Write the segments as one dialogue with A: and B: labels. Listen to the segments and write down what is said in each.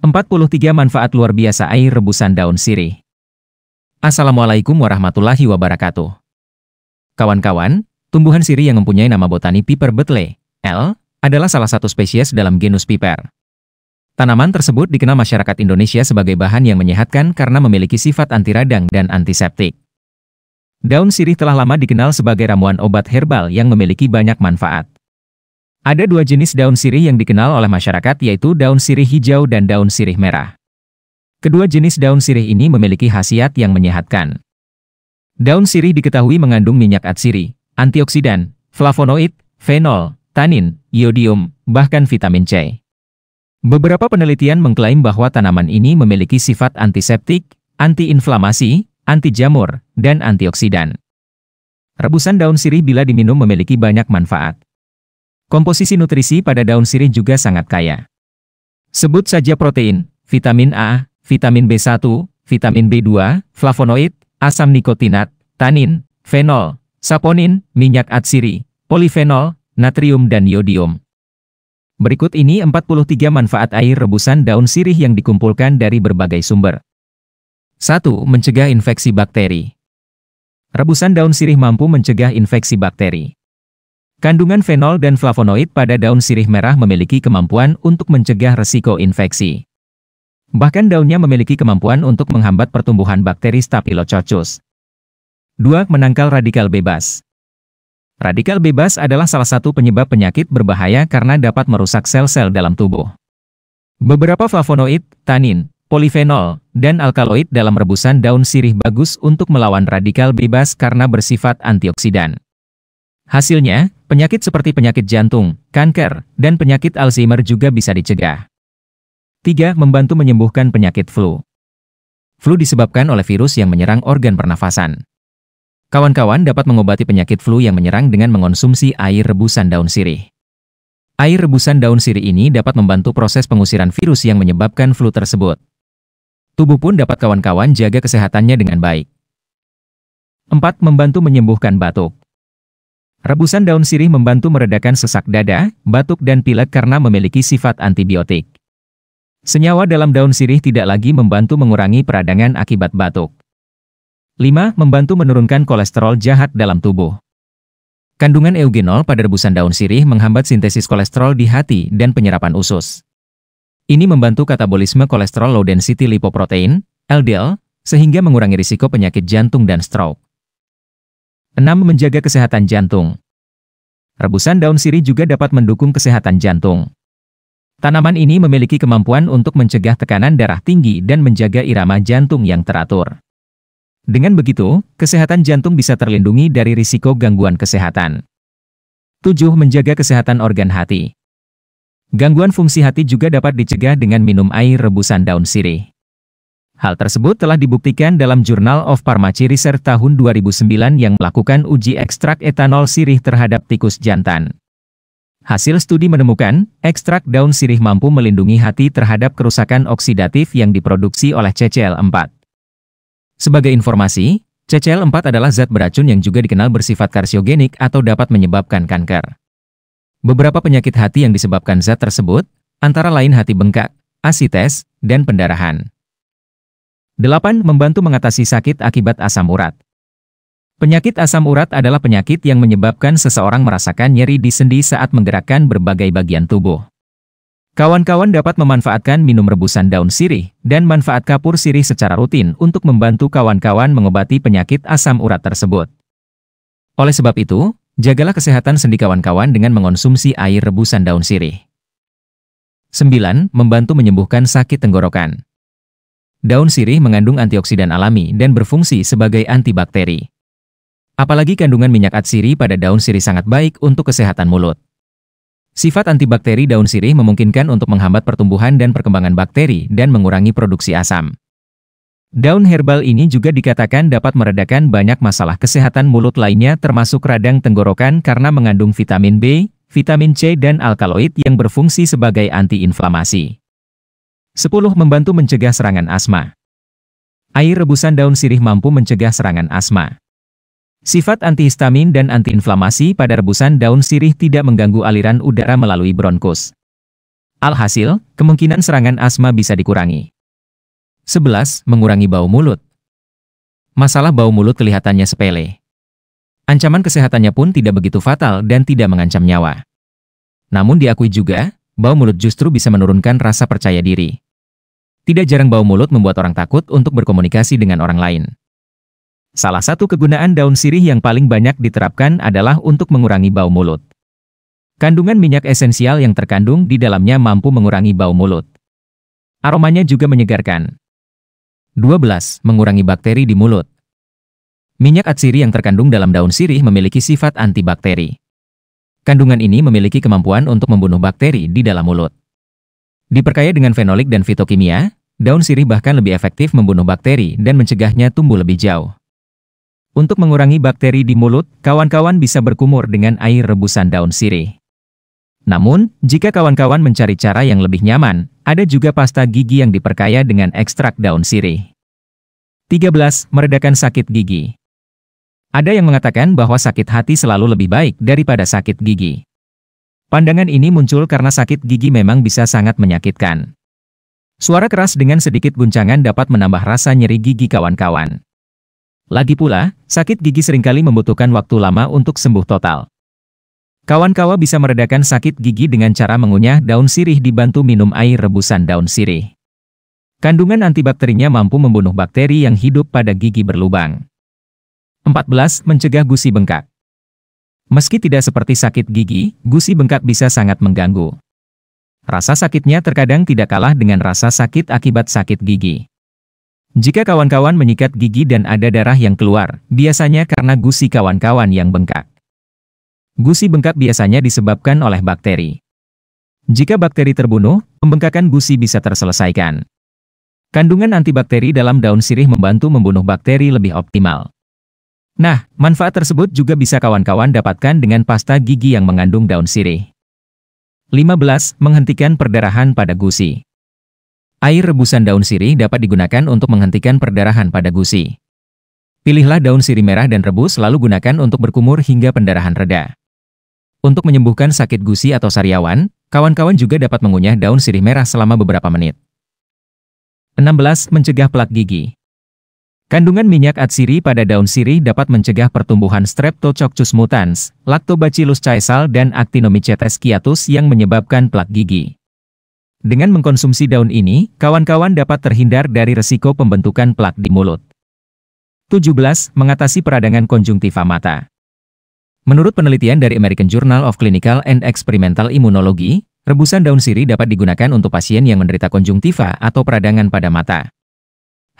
A: 43 Manfaat Luar Biasa Air Rebusan Daun Sirih Assalamualaikum warahmatullahi wabarakatuh. Kawan-kawan, tumbuhan sirih yang mempunyai nama botani Piper betle, L, adalah salah satu spesies dalam genus Piper. Tanaman tersebut dikenal masyarakat Indonesia sebagai bahan yang menyehatkan karena memiliki sifat anti radang dan antiseptik. Daun sirih telah lama dikenal sebagai ramuan obat herbal yang memiliki banyak manfaat. Ada dua jenis daun sirih yang dikenal oleh masyarakat yaitu daun sirih hijau dan daun sirih merah. Kedua jenis daun sirih ini memiliki khasiat yang menyehatkan. Daun sirih diketahui mengandung minyak atsiri, antioksidan, flavonoid, fenol, tanin, iodium, bahkan vitamin C. Beberapa penelitian mengklaim bahwa tanaman ini memiliki sifat antiseptik, antiinflamasi, anti jamur, dan antioksidan. Rebusan daun sirih bila diminum memiliki banyak manfaat. Komposisi nutrisi pada daun sirih juga sangat kaya. Sebut saja protein, vitamin A, vitamin B1, vitamin B2, flavonoid, asam nikotinat, tanin, fenol, saponin, minyak atsiri, polifenol, natrium dan yodium. Berikut ini 43 manfaat air rebusan daun sirih yang dikumpulkan dari berbagai sumber. 1. Mencegah infeksi bakteri. Rebusan daun sirih mampu mencegah infeksi bakteri. Kandungan fenol dan flavonoid pada daun sirih merah memiliki kemampuan untuk mencegah resiko infeksi. Bahkan daunnya memiliki kemampuan untuk menghambat pertumbuhan bakteri Staphylococcus. 2. Menangkal radikal bebas. Radikal bebas adalah salah satu penyebab penyakit berbahaya karena dapat merusak sel-sel dalam tubuh. Beberapa flavonoid, tanin, polifenol, dan alkaloid dalam rebusan daun sirih bagus untuk melawan radikal bebas karena bersifat antioksidan. Hasilnya, penyakit seperti penyakit jantung, kanker, dan penyakit Alzheimer juga bisa dicegah. 3. Membantu menyembuhkan penyakit flu. Flu disebabkan oleh virus yang menyerang organ pernafasan. Kawan-kawan dapat mengobati penyakit flu yang menyerang dengan mengonsumsi air rebusan daun sirih. Air rebusan daun sirih ini dapat membantu proses pengusiran virus yang menyebabkan flu tersebut. Tubuh pun dapat kawan-kawan jaga kesehatannya dengan baik. 4. Membantu menyembuhkan batuk. Rebusan daun sirih membantu meredakan sesak dada, batuk dan pilek karena memiliki sifat antibiotik. Senyawa dalam daun sirih tidak lagi membantu mengurangi peradangan akibat batuk. 5. Membantu menurunkan kolesterol jahat dalam tubuh. Kandungan eugenol pada rebusan daun sirih menghambat sintesis kolesterol di hati dan penyerapan usus. Ini membantu katabolisme kolesterol low density lipoprotein, LDL, sehingga mengurangi risiko penyakit jantung dan stroke. 6. Menjaga kesehatan jantung. Rebusan daun sirih juga dapat mendukung kesehatan jantung. Tanaman ini memiliki kemampuan untuk mencegah tekanan darah tinggi dan menjaga irama jantung yang teratur. Dengan begitu, kesehatan jantung bisa terlindungi dari risiko gangguan kesehatan. 7. Menjaga kesehatan organ hati. Gangguan fungsi hati juga dapat dicegah dengan minum air rebusan daun sirih. Hal tersebut telah dibuktikan dalam jurnal of Pharmacy Research tahun 2009 yang melakukan uji ekstrak etanol sirih terhadap tikus jantan. Hasil studi menemukan, ekstrak daun sirih mampu melindungi hati terhadap kerusakan oksidatif yang diproduksi oleh CCL4. Sebagai informasi, CCL4 adalah zat beracun yang juga dikenal bersifat karsiogenik atau dapat menyebabkan kanker. Beberapa penyakit hati yang disebabkan zat tersebut, antara lain hati bengkak, asites, dan pendarahan. 8. Membantu mengatasi sakit akibat asam urat. Penyakit asam urat adalah penyakit yang menyebabkan seseorang merasakan nyeri di sendi saat menggerakkan berbagai bagian tubuh. Kawan-kawan dapat memanfaatkan minum rebusan daun sirih dan manfaat kapur sirih secara rutin untuk membantu kawan-kawan mengobati penyakit asam urat tersebut. Oleh sebab itu, jagalah kesehatan sendi kawan-kawan dengan mengonsumsi air rebusan daun sirih. 9. Membantu menyembuhkan sakit tenggorokan. Daun sirih mengandung antioksidan alami dan berfungsi sebagai antibakteri. Apalagi kandungan minyak atsiri pada daun sirih sangat baik untuk kesehatan mulut. Sifat antibakteri daun sirih memungkinkan untuk menghambat pertumbuhan dan perkembangan bakteri dan mengurangi produksi asam. Daun herbal ini juga dikatakan dapat meredakan banyak masalah kesehatan mulut lainnya termasuk radang tenggorokan karena mengandung vitamin B, vitamin C dan alkaloid yang berfungsi sebagai antiinflamasi. 10. Membantu mencegah serangan asma. Air rebusan daun sirih mampu mencegah serangan asma. Sifat antihistamin dan antiinflamasi pada rebusan daun sirih tidak mengganggu aliran udara melalui bronkus. Alhasil, kemungkinan serangan asma bisa dikurangi. 11. Mengurangi bau mulut. Masalah bau mulut kelihatannya sepele. Ancaman kesehatannya pun tidak begitu fatal dan tidak mengancam nyawa. Namun diakui juga, bau mulut justru bisa menurunkan rasa percaya diri. Tidak jarang bau mulut membuat orang takut untuk berkomunikasi dengan orang lain. Salah satu kegunaan daun sirih yang paling banyak diterapkan adalah untuk mengurangi bau mulut. Kandungan minyak esensial yang terkandung di dalamnya mampu mengurangi bau mulut. Aromanya juga menyegarkan. 12. Mengurangi bakteri di mulut. Minyak atsiri yang terkandung dalam daun sirih memiliki sifat antibakteri. Kandungan ini memiliki kemampuan untuk membunuh bakteri di dalam mulut. Diperkaya dengan fenolik dan fitokimia, daun sirih bahkan lebih efektif membunuh bakteri dan mencegahnya tumbuh lebih jauh. Untuk mengurangi bakteri di mulut, kawan-kawan bisa berkumur dengan air rebusan daun sirih. Namun, jika kawan-kawan mencari cara yang lebih nyaman, ada juga pasta gigi yang diperkaya dengan ekstrak daun sirih. 13. Meredakan sakit gigi ada yang mengatakan bahwa sakit hati selalu lebih baik daripada sakit gigi. Pandangan ini muncul karena sakit gigi memang bisa sangat menyakitkan. Suara keras dengan sedikit guncangan dapat menambah rasa nyeri gigi kawan-kawan. Lagi pula, sakit gigi seringkali membutuhkan waktu lama untuk sembuh total. Kawan-kawan bisa meredakan sakit gigi dengan cara mengunyah daun sirih dibantu minum air rebusan daun sirih. Kandungan antibakterinya mampu membunuh bakteri yang hidup pada gigi berlubang. 14. Mencegah gusi bengkak Meski tidak seperti sakit gigi, gusi bengkak bisa sangat mengganggu. Rasa sakitnya terkadang tidak kalah dengan rasa sakit akibat sakit gigi. Jika kawan-kawan menyikat gigi dan ada darah yang keluar, biasanya karena gusi kawan-kawan yang bengkak. Gusi bengkak biasanya disebabkan oleh bakteri. Jika bakteri terbunuh, pembengkakan gusi bisa terselesaikan. Kandungan antibakteri dalam daun sirih membantu membunuh bakteri lebih optimal. Nah, manfaat tersebut juga bisa kawan-kawan dapatkan dengan pasta gigi yang mengandung daun sirih. 15. Menghentikan perdarahan pada gusi. Air rebusan daun sirih dapat digunakan untuk menghentikan perdarahan pada gusi. Pilihlah daun sirih merah dan rebus lalu gunakan untuk berkumur hingga pendarahan reda. Untuk menyembuhkan sakit gusi atau sariawan, kawan-kawan juga dapat mengunyah daun sirih merah selama beberapa menit. 16. Mencegah plak gigi. Kandungan minyak atsiri pada daun sirih dapat mencegah pertumbuhan Streptococcus mutans, Lactobacillus caesal dan Actinomycetes kiatus yang menyebabkan plak gigi. Dengan mengkonsumsi daun ini, kawan-kawan dapat terhindar dari resiko pembentukan plak di mulut. 17. Mengatasi peradangan konjungtiva mata. Menurut penelitian dari American Journal of Clinical and Experimental Immunology, rebusan daun sirih dapat digunakan untuk pasien yang menderita konjungtiva atau peradangan pada mata.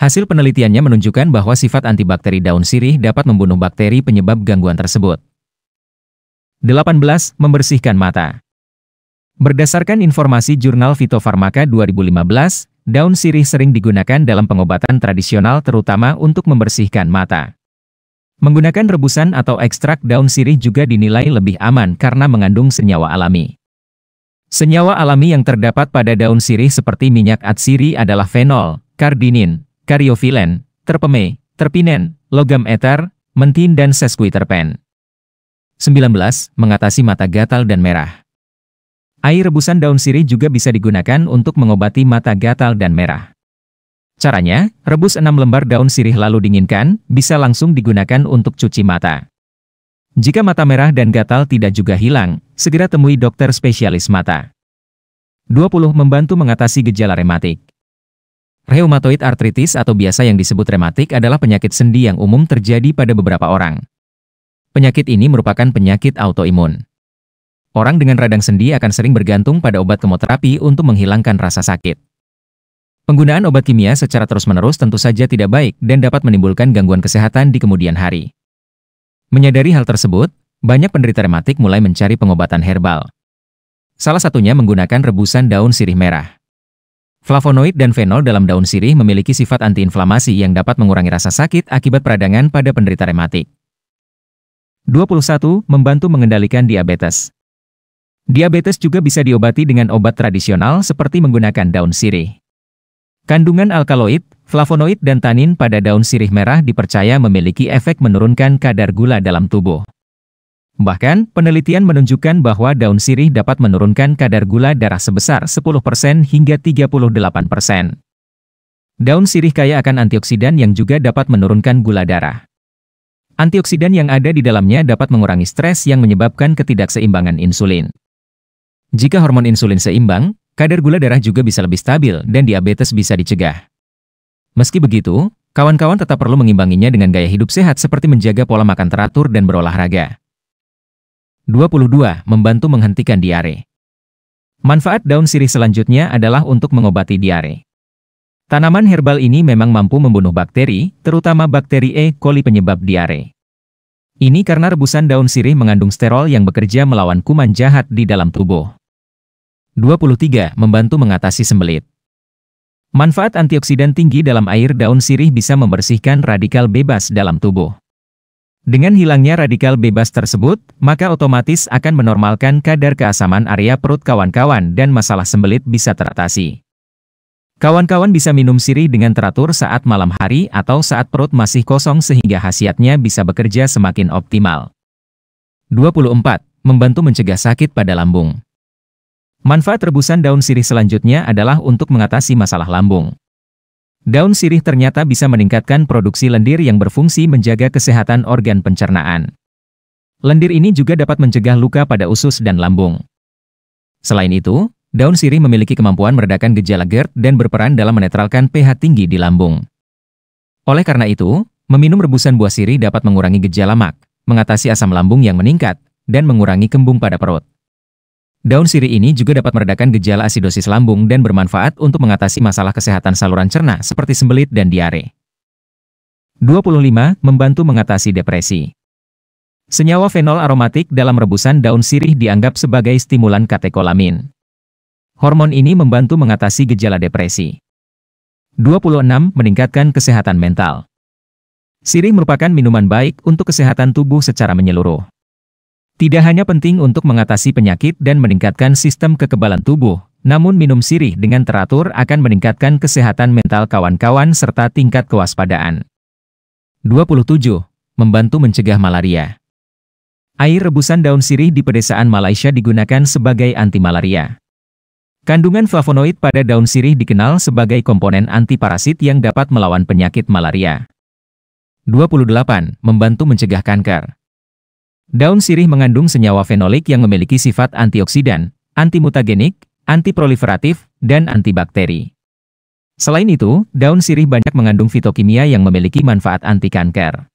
A: Hasil penelitiannya menunjukkan bahwa sifat antibakteri daun sirih dapat membunuh bakteri penyebab gangguan tersebut. 18. Membersihkan mata Berdasarkan informasi jurnal Fitofarmaka 2015, daun sirih sering digunakan dalam pengobatan tradisional terutama untuk membersihkan mata. Menggunakan rebusan atau ekstrak daun sirih juga dinilai lebih aman karena mengandung senyawa alami. Senyawa alami yang terdapat pada daun sirih seperti minyak atsiri adalah fenol, kardinin, karyofilen, terpeme, terpinen, logam eter, mentin dan sesquiterpen. 19. Mengatasi mata gatal dan merah. Air rebusan daun sirih juga bisa digunakan untuk mengobati mata gatal dan merah. Caranya, rebus 6 lembar daun sirih lalu dinginkan, bisa langsung digunakan untuk cuci mata. Jika mata merah dan gatal tidak juga hilang, segera temui dokter spesialis mata. 20. Membantu mengatasi gejala rematik. Rheumatoid arthritis atau biasa yang disebut rematik adalah penyakit sendi yang umum terjadi pada beberapa orang. Penyakit ini merupakan penyakit autoimun. Orang dengan radang sendi akan sering bergantung pada obat kemoterapi untuk menghilangkan rasa sakit. Penggunaan obat kimia secara terus-menerus tentu saja tidak baik dan dapat menimbulkan gangguan kesehatan di kemudian hari. Menyadari hal tersebut, banyak penderita rematik mulai mencari pengobatan herbal. Salah satunya menggunakan rebusan daun sirih merah. Flavonoid dan fenol dalam daun sirih memiliki sifat antiinflamasi yang dapat mengurangi rasa sakit akibat peradangan pada penderita rematik. 21. Membantu mengendalikan diabetes. Diabetes juga bisa diobati dengan obat tradisional seperti menggunakan daun sirih. Kandungan alkaloid, flavonoid dan tanin pada daun sirih merah dipercaya memiliki efek menurunkan kadar gula dalam tubuh. Bahkan, penelitian menunjukkan bahwa daun sirih dapat menurunkan kadar gula darah sebesar 10% hingga 38%. Daun sirih kaya akan antioksidan yang juga dapat menurunkan gula darah. Antioksidan yang ada di dalamnya dapat mengurangi stres yang menyebabkan ketidakseimbangan insulin. Jika hormon insulin seimbang, kadar gula darah juga bisa lebih stabil dan diabetes bisa dicegah. Meski begitu, kawan-kawan tetap perlu mengimbanginya dengan gaya hidup sehat seperti menjaga pola makan teratur dan berolahraga. 22. Membantu menghentikan diare. Manfaat daun sirih selanjutnya adalah untuk mengobati diare. Tanaman herbal ini memang mampu membunuh bakteri, terutama bakteri E. coli penyebab diare. Ini karena rebusan daun sirih mengandung sterol yang bekerja melawan kuman jahat di dalam tubuh. 23. Membantu mengatasi sembelit. Manfaat antioksidan tinggi dalam air daun sirih bisa membersihkan radikal bebas dalam tubuh. Dengan hilangnya radikal bebas tersebut, maka otomatis akan menormalkan kadar keasaman area perut kawan-kawan dan masalah sembelit bisa teratasi. Kawan-kawan bisa minum sirih dengan teratur saat malam hari atau saat perut masih kosong sehingga khasiatnya bisa bekerja semakin optimal. 24. Membantu mencegah sakit pada lambung Manfaat rebusan daun sirih selanjutnya adalah untuk mengatasi masalah lambung. Daun sirih ternyata bisa meningkatkan produksi lendir yang berfungsi menjaga kesehatan organ pencernaan. Lendir ini juga dapat mencegah luka pada usus dan lambung. Selain itu, daun sirih memiliki kemampuan meredakan gejala GERD dan berperan dalam menetralkan pH tinggi di lambung. Oleh karena itu, meminum rebusan buah sirih dapat mengurangi gejala MAK, mengatasi asam lambung yang meningkat, dan mengurangi kembung pada perut. Daun sirih ini juga dapat meredakan gejala asidosis lambung dan bermanfaat untuk mengatasi masalah kesehatan saluran cerna seperti sembelit dan diare. 25. Membantu mengatasi depresi. Senyawa fenol aromatik dalam rebusan daun sirih dianggap sebagai stimulan katekolamin. Hormon ini membantu mengatasi gejala depresi. 26. Meningkatkan kesehatan mental. Sirih merupakan minuman baik untuk kesehatan tubuh secara menyeluruh. Tidak hanya penting untuk mengatasi penyakit dan meningkatkan sistem kekebalan tubuh, namun minum sirih dengan teratur akan meningkatkan kesehatan mental kawan-kawan serta tingkat kewaspadaan. 27. Membantu mencegah malaria. Air rebusan daun sirih di pedesaan Malaysia digunakan sebagai anti-malaria. Kandungan flavonoid pada daun sirih dikenal sebagai komponen antiparasit yang dapat melawan penyakit malaria. 28. Membantu mencegah kanker. Daun sirih mengandung senyawa fenolik yang memiliki sifat antioksidan, antimutagenik, antiproliferatif, dan antibakteri. Selain itu, daun sirih banyak mengandung fitokimia yang memiliki manfaat anti kanker.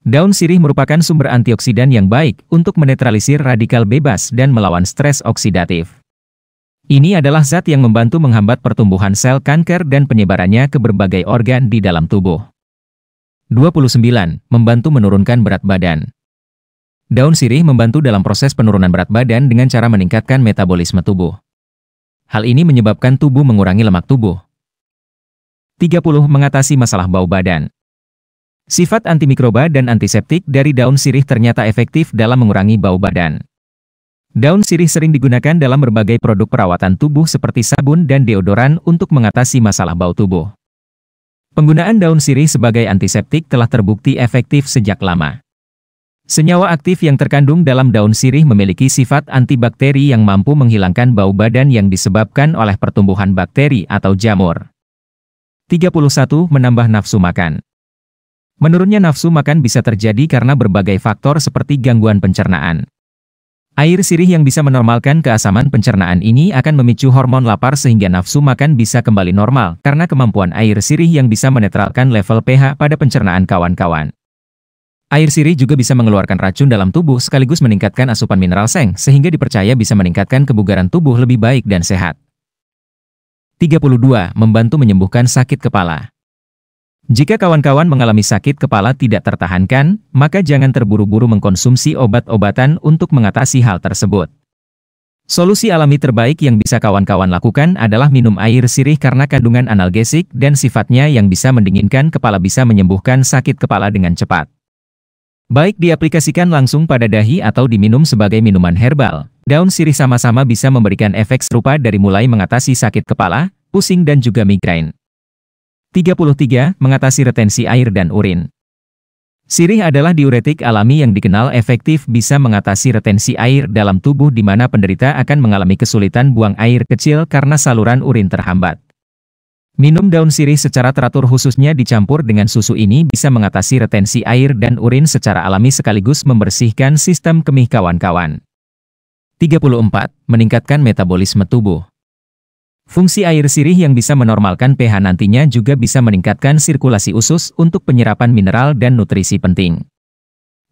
A: Daun sirih merupakan sumber antioksidan yang baik untuk menetralisir radikal bebas dan melawan stres oksidatif. Ini adalah zat yang membantu menghambat pertumbuhan sel kanker dan penyebarannya ke berbagai organ di dalam tubuh. 29. Membantu menurunkan berat badan. Daun sirih membantu dalam proses penurunan berat badan dengan cara meningkatkan metabolisme tubuh. Hal ini menyebabkan tubuh mengurangi lemak tubuh. 30. Mengatasi masalah bau badan Sifat antimikroba dan antiseptik dari daun sirih ternyata efektif dalam mengurangi bau badan. Daun sirih sering digunakan dalam berbagai produk perawatan tubuh seperti sabun dan deodoran untuk mengatasi masalah bau tubuh. Penggunaan daun sirih sebagai antiseptik telah terbukti efektif sejak lama. Senyawa aktif yang terkandung dalam daun sirih memiliki sifat antibakteri yang mampu menghilangkan bau badan yang disebabkan oleh pertumbuhan bakteri atau jamur. 31. Menambah nafsu makan Menurunnya nafsu makan bisa terjadi karena berbagai faktor seperti gangguan pencernaan. Air sirih yang bisa menormalkan keasaman pencernaan ini akan memicu hormon lapar sehingga nafsu makan bisa kembali normal karena kemampuan air sirih yang bisa menetralkan level pH pada pencernaan kawan-kawan. Air sirih juga bisa mengeluarkan racun dalam tubuh sekaligus meningkatkan asupan mineral seng, sehingga dipercaya bisa meningkatkan kebugaran tubuh lebih baik dan sehat. 32. Membantu menyembuhkan sakit kepala Jika kawan-kawan mengalami sakit kepala tidak tertahankan, maka jangan terburu-buru mengkonsumsi obat-obatan untuk mengatasi hal tersebut. Solusi alami terbaik yang bisa kawan-kawan lakukan adalah minum air sirih karena kandungan analgesik dan sifatnya yang bisa mendinginkan kepala bisa menyembuhkan sakit kepala dengan cepat. Baik diaplikasikan langsung pada dahi atau diminum sebagai minuman herbal, daun sirih sama-sama bisa memberikan efek serupa dari mulai mengatasi sakit kepala, pusing dan juga migrain. 33. Mengatasi retensi air dan urin Sirih adalah diuretik alami yang dikenal efektif bisa mengatasi retensi air dalam tubuh di mana penderita akan mengalami kesulitan buang air kecil karena saluran urin terhambat. Minum daun sirih secara teratur khususnya dicampur dengan susu ini bisa mengatasi retensi air dan urin secara alami sekaligus membersihkan sistem kemih kawan-kawan. 34. Meningkatkan metabolisme tubuh Fungsi air sirih yang bisa menormalkan pH nantinya juga bisa meningkatkan sirkulasi usus untuk penyerapan mineral dan nutrisi penting.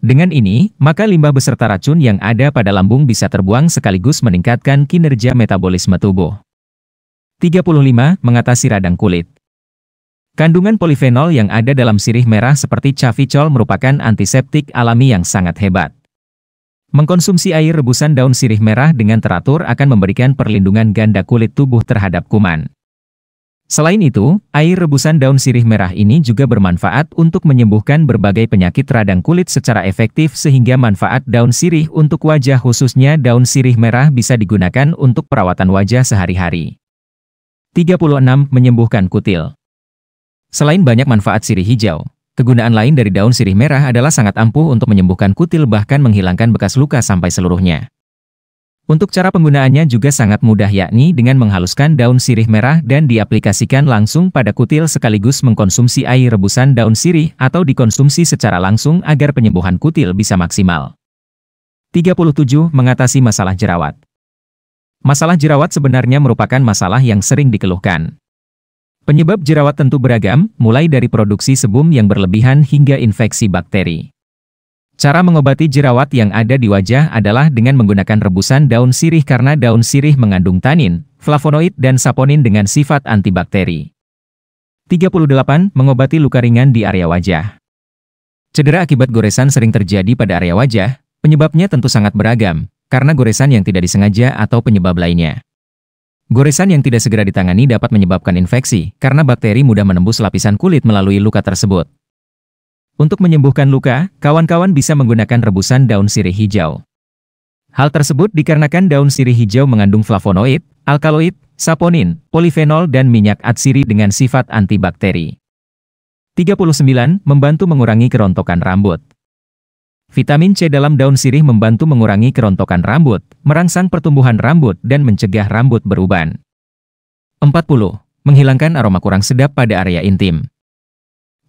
A: Dengan ini, maka limbah beserta racun yang ada pada lambung bisa terbuang sekaligus meningkatkan kinerja metabolisme tubuh. 35. Mengatasi radang kulit Kandungan polifenol yang ada dalam sirih merah seperti cavicol merupakan antiseptik alami yang sangat hebat. Mengkonsumsi air rebusan daun sirih merah dengan teratur akan memberikan perlindungan ganda kulit tubuh terhadap kuman. Selain itu, air rebusan daun sirih merah ini juga bermanfaat untuk menyembuhkan berbagai penyakit radang kulit secara efektif sehingga manfaat daun sirih untuk wajah khususnya daun sirih merah bisa digunakan untuk perawatan wajah sehari-hari. 36. Menyembuhkan kutil Selain banyak manfaat sirih hijau, kegunaan lain dari daun sirih merah adalah sangat ampuh untuk menyembuhkan kutil bahkan menghilangkan bekas luka sampai seluruhnya. Untuk cara penggunaannya juga sangat mudah yakni dengan menghaluskan daun sirih merah dan diaplikasikan langsung pada kutil sekaligus mengkonsumsi air rebusan daun sirih atau dikonsumsi secara langsung agar penyembuhan kutil bisa maksimal. 37. Mengatasi masalah jerawat Masalah jerawat sebenarnya merupakan masalah yang sering dikeluhkan. Penyebab jerawat tentu beragam, mulai dari produksi sebum yang berlebihan hingga infeksi bakteri. Cara mengobati jerawat yang ada di wajah adalah dengan menggunakan rebusan daun sirih karena daun sirih mengandung tanin, flavonoid dan saponin dengan sifat antibakteri. 38. Mengobati luka ringan di area wajah Cedera akibat goresan sering terjadi pada area wajah, penyebabnya tentu sangat beragam, karena goresan yang tidak disengaja atau penyebab lainnya. Goresan yang tidak segera ditangani dapat menyebabkan infeksi karena bakteri mudah menembus lapisan kulit melalui luka tersebut. Untuk menyembuhkan luka, kawan-kawan bisa menggunakan rebusan daun sirih hijau. Hal tersebut dikarenakan daun sirih hijau mengandung flavonoid, alkaloid, saponin, polifenol dan minyak atsiri dengan sifat antibakteri. 39. Membantu mengurangi kerontokan rambut. Vitamin C dalam daun sirih membantu mengurangi kerontokan rambut, merangsang pertumbuhan rambut dan mencegah rambut beruban. 40. Menghilangkan aroma kurang sedap pada area intim.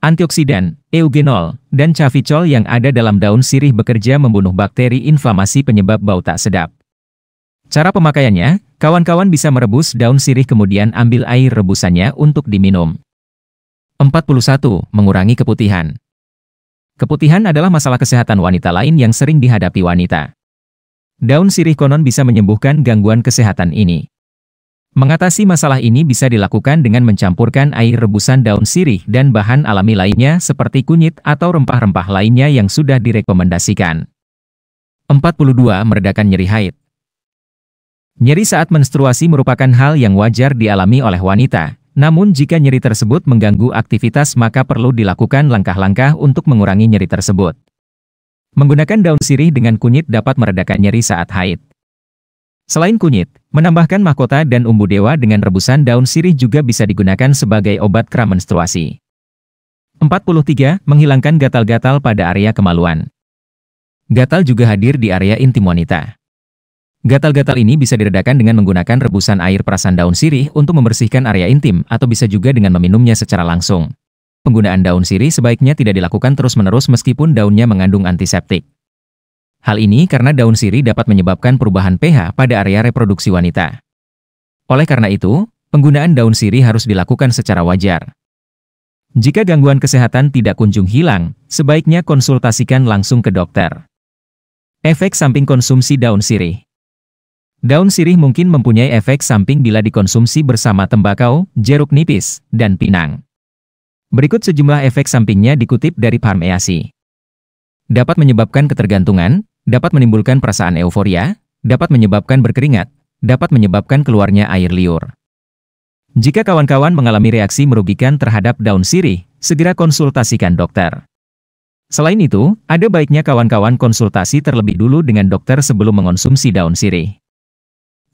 A: Antioksidan, eugenol, dan cavicol yang ada dalam daun sirih bekerja membunuh bakteri inflamasi penyebab bau tak sedap. Cara pemakaiannya, kawan-kawan bisa merebus daun sirih kemudian ambil air rebusannya untuk diminum. 41. Mengurangi keputihan. Keputihan adalah masalah kesehatan wanita lain yang sering dihadapi wanita. Daun sirih konon bisa menyembuhkan gangguan kesehatan ini. Mengatasi masalah ini bisa dilakukan dengan mencampurkan air rebusan daun sirih dan bahan alami lainnya seperti kunyit atau rempah-rempah lainnya yang sudah direkomendasikan. 42. Meredakan nyeri haid Nyeri saat menstruasi merupakan hal yang wajar dialami oleh wanita, namun jika nyeri tersebut mengganggu aktivitas maka perlu dilakukan langkah-langkah untuk mengurangi nyeri tersebut. Menggunakan daun sirih dengan kunyit dapat meredakan nyeri saat haid. Selain kunyit, menambahkan mahkota dan umbu dewa dengan rebusan daun sirih juga bisa digunakan sebagai obat kram menstruasi. 43. Menghilangkan gatal-gatal pada area kemaluan. Gatal juga hadir di area intim wanita. Gatal-gatal ini bisa diredakan dengan menggunakan rebusan air perasan daun sirih untuk membersihkan area intim atau bisa juga dengan meminumnya secara langsung. Penggunaan daun sirih sebaiknya tidak dilakukan terus-menerus meskipun daunnya mengandung antiseptik. Hal ini karena daun sirih dapat menyebabkan perubahan pH pada area reproduksi wanita. Oleh karena itu, penggunaan daun sirih harus dilakukan secara wajar. Jika gangguan kesehatan tidak kunjung hilang, sebaiknya konsultasikan langsung ke dokter. Efek samping konsumsi daun sirih Daun sirih mungkin mempunyai efek samping bila dikonsumsi bersama tembakau, jeruk nipis, dan pinang. Berikut sejumlah efek sampingnya dikutip dari Parmeasi. Dapat menyebabkan ketergantungan, dapat menimbulkan perasaan euforia, dapat menyebabkan berkeringat, dapat menyebabkan keluarnya air liur. Jika kawan-kawan mengalami reaksi merugikan terhadap daun sirih, segera konsultasikan dokter. Selain itu, ada baiknya kawan-kawan konsultasi terlebih dulu dengan dokter sebelum mengonsumsi daun sirih.